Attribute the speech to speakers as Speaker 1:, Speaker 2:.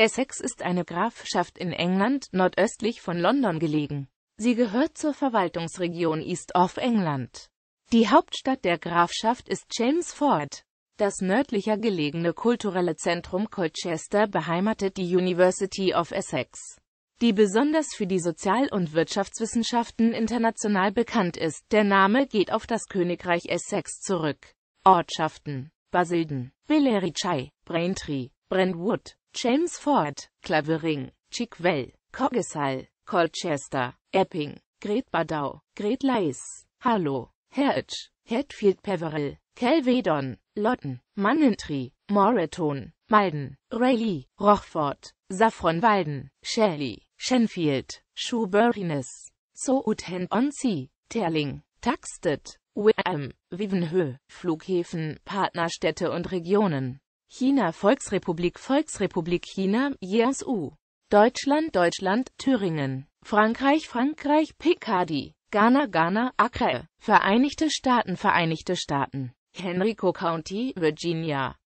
Speaker 1: Essex ist eine Grafschaft in England, nordöstlich von London gelegen. Sie gehört zur Verwaltungsregion East of England. Die Hauptstadt der Grafschaft ist Chelmsford. Das nördlicher gelegene kulturelle Zentrum Colchester beheimatet die University of Essex, die besonders für die Sozial- und Wirtschaftswissenschaften international bekannt ist. Der Name geht auf das Königreich Essex zurück. Ortschaften Basilden, Billericay, Braintree, Brentwood, James Ford, Clavering, Chickwell, Coggeshall, Colchester, Epping, Gret Badau, Gret Leis, Harlow, Hertz, Hatfield Peverell, Kelvedon, Lotten, Mannentree, Moreton, Malden, Rayleigh, Rochford, Saffronwalden, Shelley, Shenfield, Shoeburyness, southend on sea Terling, Tuxted, Wickham, Wivenhoe, Flughäfen, Partnerstädte und Regionen China Volksrepublik Volksrepublik China, JSU. Deutschland Deutschland, Thüringen. Frankreich Frankreich, Picardy Ghana Ghana, Accra. Vereinigte Staaten Vereinigte Staaten. Henrico County, Virginia.